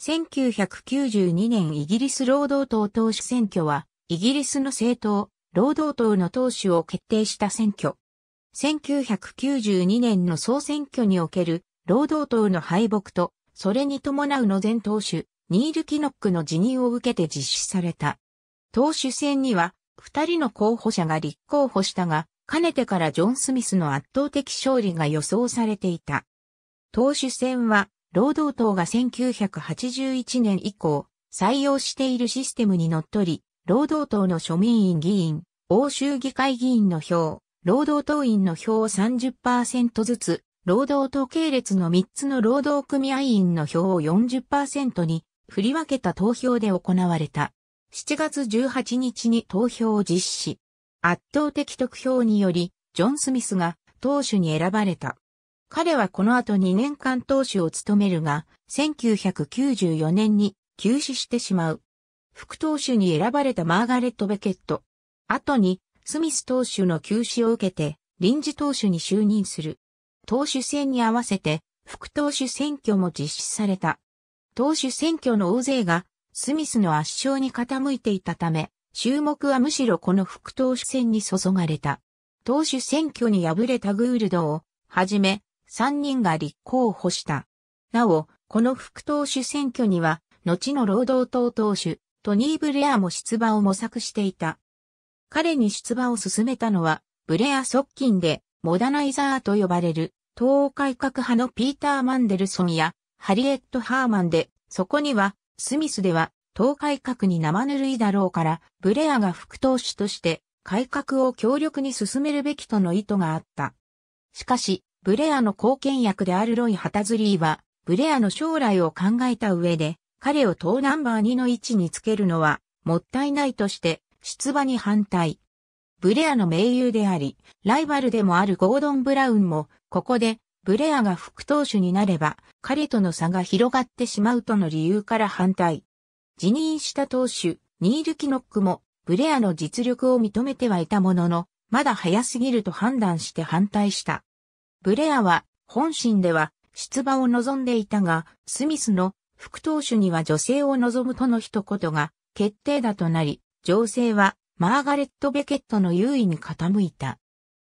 1992年イギリス労働党党首選挙は、イギリスの政党、労働党の党首を決定した選挙。1992年の総選挙における、労働党の敗北と、それに伴うの前党首、ニール・キノックの辞任を受けて実施された。党首選には、二人の候補者が立候補したが、かねてからジョン・スミスの圧倒的勝利が予想されていた。党首選は労働党が1981年以降、採用しているシステムにのっとり、労働党の庶民院議員、欧州議会議員の票、労働党員の票を30%ずつ、労働党系列の3つの労働組合員の票を40%に振り分けた投票で行われた。7月18日に投票を実施。圧倒的得票により、ジョン・スミスが党首に選ばれた。彼はこの後2年間投手を務めるが、1994年に休止してしまう。副投手に選ばれたマーガレット・ベケット。後に、スミス投手の休止を受けて、臨時投手に就任する。投手選に合わせて、副投手選挙も実施された。投手選挙の大勢が、スミスの圧勝に傾いていたため、注目はむしろこの副投手選に注がれた。投手選挙に敗れたグールドを、はじめ、3人が立候補した。なお、この副党首選挙には、後の労働党党首、トニー・ブレアも出馬を模索していた。彼に出馬を進めたのは、ブレア側近で、モダナイザーと呼ばれる、党改革派のピーター・マンデルソンや、ハリエット・ハーマンで、そこには、スミスでは、党改革に生ぬるいだろうから、ブレアが副党首として、改革を強力に進めるべきとの意図があった。しかし、ブレアの貢献役であるロイ・ハタズリーは、ブレアの将来を考えた上で、彼を党ナンバー2の位置につけるのは、もったいないとして、出馬に反対。ブレアの盟友であり、ライバルでもあるゴードン・ブラウンも、ここで、ブレアが副党首になれば、彼との差が広がってしまうとの理由から反対。辞任した党首、ニール・キノックも、ブレアの実力を認めてはいたものの、まだ早すぎると判断して反対した。ブレアは本心では出馬を望んでいたが、スミスの副党首には女性を望むとの一言が決定打となり、情勢はマーガレット・ベケットの優位に傾いた。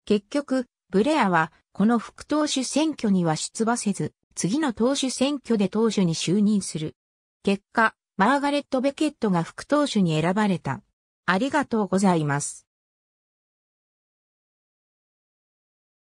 結局、ブレアはこの副党首選挙には出馬せず、次の党首選挙で党首に就任する。結果、マーガレット・ベケットが副党首に選ばれた。ありがとうございます。